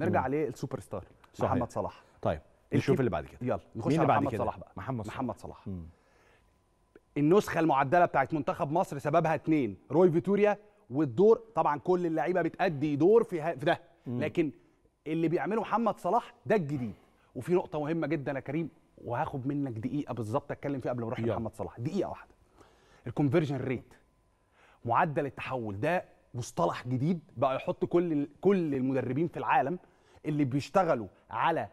نرجع للسوبر ستار صحيح. محمد صلاح طيب نشوف اللي بعد كده يلا نخش مين على بعد محمد كده؟ صلاح بقى محمد صلاح محمد صلاح النسخه المعدله بتاعت منتخب مصر سببها اتنين روي فيتوريا والدور طبعا كل اللعيبه بتأدي دور في, في ده مم. لكن اللي بيعمله محمد صلاح ده الجديد وفي نقطه مهمه جدا يا كريم وهاخد منك دقيقه بالظبط اتكلم فيها قبل ما اروح لمحمد صلاح دقيقه واحده الكونفرجن ريت معدل التحول ده مصطلح جديد بقى يحط كل كل المدربين في العالم اللي بيشتغلوا على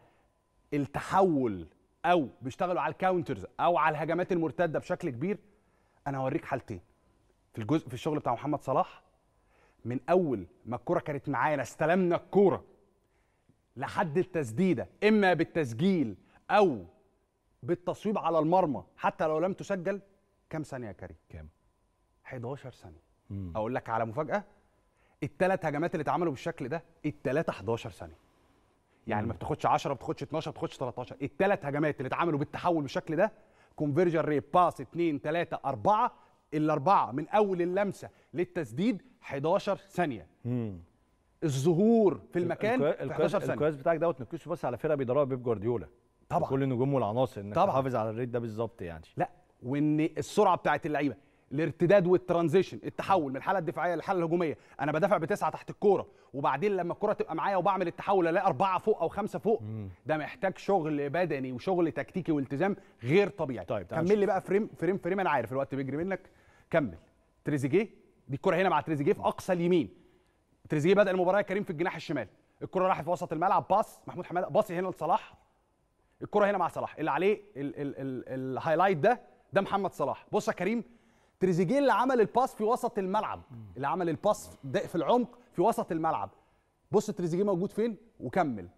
التحول او بيشتغلوا على الكاونترز او على الهجمات المرتده بشكل كبير انا هوريك حالتين في الجزء في الشغل بتاع محمد صلاح من اول ما الكوره كانت معانا استلمنا الكوره لحد التسديده اما بالتسجيل او بالتصويب على المرمى حتى لو لم تسجل كام ثانيه يا كريم كام 11 ثانيه اقول لك على مفاجاه الثلاث هجمات اللي اتعملوا بالشكل ده الثلاثه 11 ثانيه يعني ما بتاخدش 10 ما بتاخدش 12 ما بتاخدش 13 الثلاث هجمات اللي اتعملوا بالتحول بالشكل ده كونفرجن ريت باس 2 3 4 الاربعه من اول اللمسه للتسديد 11 ثانيه مم. الظهور في المكان الكو... في 11 ثانيه الكويس بتاعك دوت نركزه بس على فرقه بيدربها بيب جوارديولا طبعا كل النجوم والعناصر انك تحافظ على الريت ده بالظبط يعني لا وان السرعه بتاعت اللعيبه الارتداد والترانزيشن التحول من الحاله الدفاعيه للحاله الهجوميه انا بدافع بتسعه تحت الكوره وبعدين لما الكوره تبقى معايا وبعمل التحول الاقي اربعه فوق او خمسه فوق مم. ده محتاج شغل بدني وشغل تكتيكي والتزام غير طبيعي طيب كمل لي بقى فريم فريم فريم انا عارف الوقت بيجري منك كمل تريزيجيه دي الكوره هنا مع تريزيجيه في اقصى اليمين تريزيجيه بدا المباراه كريم في الجناح الشمال الكره راحت في وسط الملعب باص محمود حماده باصي هنا لصلاح الكره هنا مع صلاح اللي عليه الهايلايت ده ده محمد صلاح بص يا كريم تريزيجيه اللي عمل الباس في وسط الملعب اللي عمل الباس في العمق في وسط الملعب بص تريزيجيه موجود فين وكمل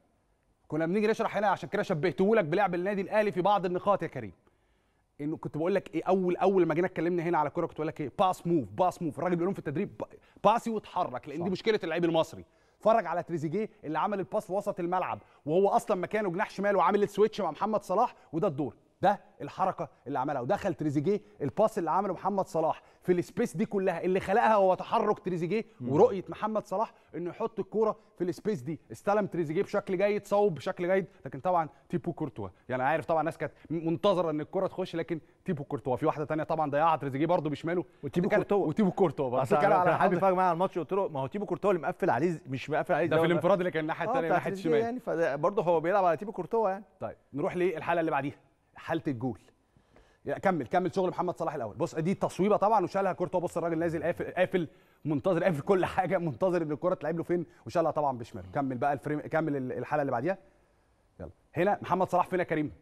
كنا بنيجي نشرح هنا عشان كده شبهته لك بلعب النادي الاهلي في بعض النقاط يا كريم انه كنت بقول لك ايه اول اول ما جينا اتكلمنا هنا على كرة كنت بقول لك ايه باس موف باس موف الراجل بيقول لهم في التدريب باسي واتحرك لان صح. دي مشكله اللعيب المصري اتفرج على تريزيجيه اللي عمل الباس في وسط الملعب وهو اصلا مكانه جناح شمال وعامل السويتش مع محمد صلاح وده الدور ده الحركه اللي عملها ودخل تريزيجيه الباس اللي عمله محمد صلاح في السبيس دي كلها اللي خلقها هو تحرك تريزيجيه ورؤيه محمد صلاح انه يحط الكوره في السبيس دي استلم تريزيجيه بشكل جيد صوب بشكل جيد لكن طبعا تيبو كورتوا يعني عارف طبعا الناس كانت منتظره ان الكوره تخش لكن تيبو كورتوا في واحده ثانيه طبعا ضيعها تريزيجيه برده بشماله وتيبو كورتوا وتيبو كورتوا بقى كان على يعني حد فاجئ معايا الماتش قلت له ما هو تيبو كورتوا اللي مقفل عليه مش مقفل عليه ده في الانفراد اللي كان الناحيه الثانيه آه، الناحيه الشمال يعني برده هو بيلعب على تيبو كورتوا يعني طيب نروح للحلقه اللي بعديها حاله الجول يعني كمل كمل شغل محمد صلاح الاول بص دي تصويبه طبعا وشالها كورتوا بص الراجل نازل قافل قافل منتظر قافل كل حاجه منتظر ان الكره تلعب له فين وشالها طبعا بشماله كمل بقى الفريم كمل الحلقه اللي بعديها يلا هنا محمد صلاح فين يا كريم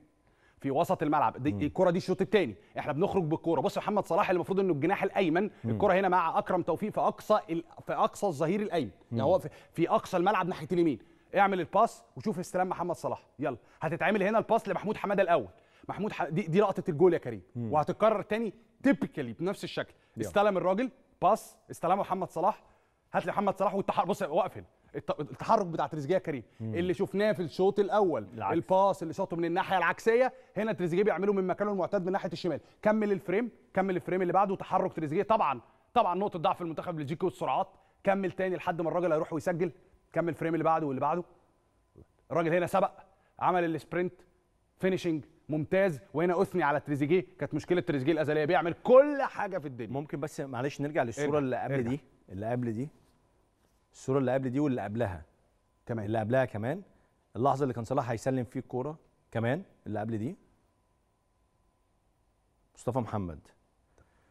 في وسط الملعب دي الكره دي الشوط الثاني احنا بنخرج بالكوره بص محمد صلاح المفروض انه الجناح الايمن الكره هنا مع اكرم توفيق في اقصى ال... في اقصى الظهير الايمن يعني هو في... في اقصى الملعب ناحيه اليمين اعمل الباس وشوف استلام محمد صلاح يلا هتتعمل هنا الباس لمحمود حماده الاول محمود حق دي, دي لقطه الجول يا كريم وهتتكرر تاني تيبيكالي بنفس الشكل استلم الراجل باس استلمه محمد صلاح هات لي محمد صلاح والتحرك بص واقف هنا التحرك بتاع تريزيجيه يا كريم مم. اللي شفناه في الشوط الاول العكس. الباس اللي شاطه من الناحيه العكسيه هنا تريزيجيه بيعمله من مكانه المعتاد من ناحيه الشمال كمل الفريم كمل الفريم اللي بعده تحرك تريزيجيه طبعا طبعا نقطه ضعف المنتخب بلجيكي والسرعات كمل تاني لحد ما الراجل هيروح ويسجل كمل الفريم اللي بعده واللي بعده الراجل هنا سبق عمل السبرنت فينيشنج ممتاز وهنا اثني على تريزيجيه كانت مشكله تريزيجيه الازليه بيعمل كل حاجه في الدنيا ممكن بس معلش نرجع للصوره اللي قبل دي اللي قبل دي الصوره اللي قبل دي واللي قبلها تمام اللي قبلها كمان اللحظه اللي كان صلاح هيسلم فيه الكوره كمان اللي قبل دي مصطفى محمد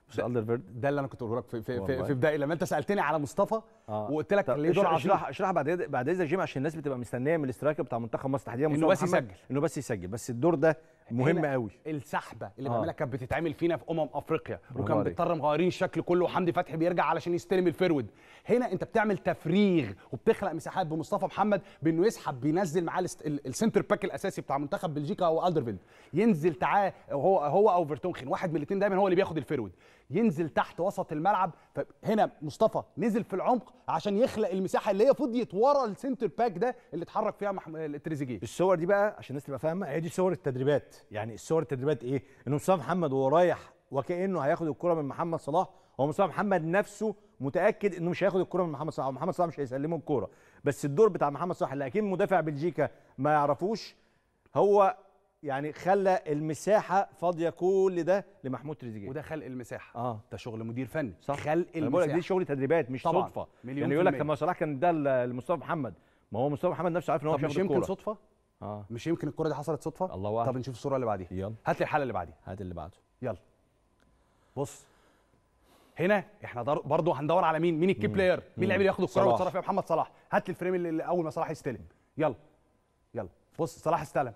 مش الدرفيرد ده اللي انا كنت بقوله لك في في, في, في بدايه لما انت سالتني على مصطفى آه. وقلت لك ليه دور عظيم اشرح اشرح بعد بعد اذا جيم عشان الناس بتبقى مستنيه من الاسترايكر بتاع منتخب مصر تحديدا انه بس يسجل انه بس يسجل بس الدور ده مهم قوي السحبه اللي آه. بيعملها كانت بتتعمل فينا في امم افريقيا وكان بيضطر مغيرين شكل كله وحمدي فتحي بيرجع علشان يستلم الفرود هنا انت بتعمل تفريغ وبتخلق مساحات بمصطفى محمد بانه يسحب بينزل معاه السنتر باك الاساسي بتاع منتخب بلجيكا هو الدرفيلد ينزل تعاه هو هو او فيرتونخن واحد من الاثنين دايما هو اللي بياخد الفرود ينزل تحت وسط الملعب فهنا مصطفى نزل في العمق عشان يخلق المساحه اللي هي فضيت ورا السنتر باك ده اللي اتحرك فيها مح... تريزيجيه الصور دي بقى عشان الناس تبقى فاهمه هي دي صور التدريبات يعني الصور التدريبات ايه ان مصطفى محمد وهو رايح وكانه هياخد الكره من محمد صلاح هو مصطفى محمد نفسه متاكد انه مش هياخد الكره من محمد صلاح ومحمد صلاح مش هيسلمه الكره بس الدور بتاع محمد صلاح اللي اكيد مدافع بلجيكا ما يعرفوش هو يعني خلى المساحه فاضيه كل ده لمحمود تريزيجيه وده خلق المساحه اه ده شغل مدير فني صح خلق المساحه بقول لك دي شغل تدريبات مش طبعا. صدفه مليون يعني يقول لك طب ما صلاح كان ده لمصطفى محمد ما هو مصطفى محمد نفسه عارف ان هو مش هياخد الكوره مش يمكن صدفه اه مش يمكن الكره دي حصلت صدفه الله واحد. طب نشوف الصوره اللي بعديها يلا هات لي الحاله اللي بعديها هات اللي بعده يلا بص هنا احنا برضو هندور على مين مين الكي بلاير مين اللاعب اللي ياخد الكره ويتصرف فيها محمد صلاح هات لي الفريم اللي اول ما صلاح يستلم يلا يلا بص صلاح استلم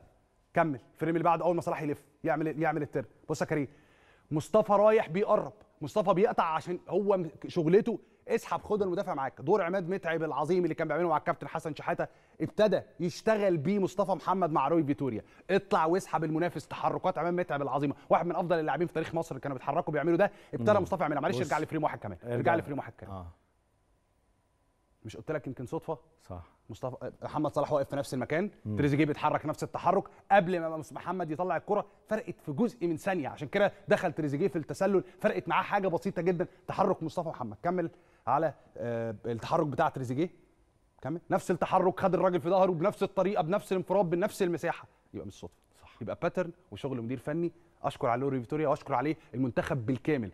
كمل الفريم اللي بعده اول ما صلاح يلف يعمل يعمل التر بص يا كريم مصطفى رايح بيقرب مصطفى بيقطع عشان هو شغلته اسحب خد المدافع معاك دور عماد متعب العظيم اللي كان بيعمله مع الكابتن حسن شحاته ابتدى يشتغل بيه مصطفى محمد مع روي فيتوريا اطلع واسحب المنافس تحركات عماد متعب العظيمه واحد من افضل اللاعبين في تاريخ مصر اللي كانوا بيتحركوا بيعملوا ده ابتدى مصطفى يعملها معلش ارجع لفريم واحد كمان ارجع لفريم واحد كمان آه. مش قلت لك يمكن صدفه صح مصطفى آه، محمد صلاح واقف في نفس المكان تريزيجيه بيتحرك نفس التحرك قبل ما محمد يطلع الكره فرقت في جزء من ثانيه عشان كده دخل تريزيجيه في التسلل فرقت معاه حاجه بسيطه جدا تحرك مصطفى محمد كمل على آه، التحرك بتاع تريزيجيه كمل نفس التحرك خد الراجل في ظهره بنفس الطريقه بنفس الانفراد بنفس المساحه يبقى مش صدفه يبقى باترن وشغل مدير فني اشكر على لوري فيتوريا واشكر عليه المنتخب بالكامل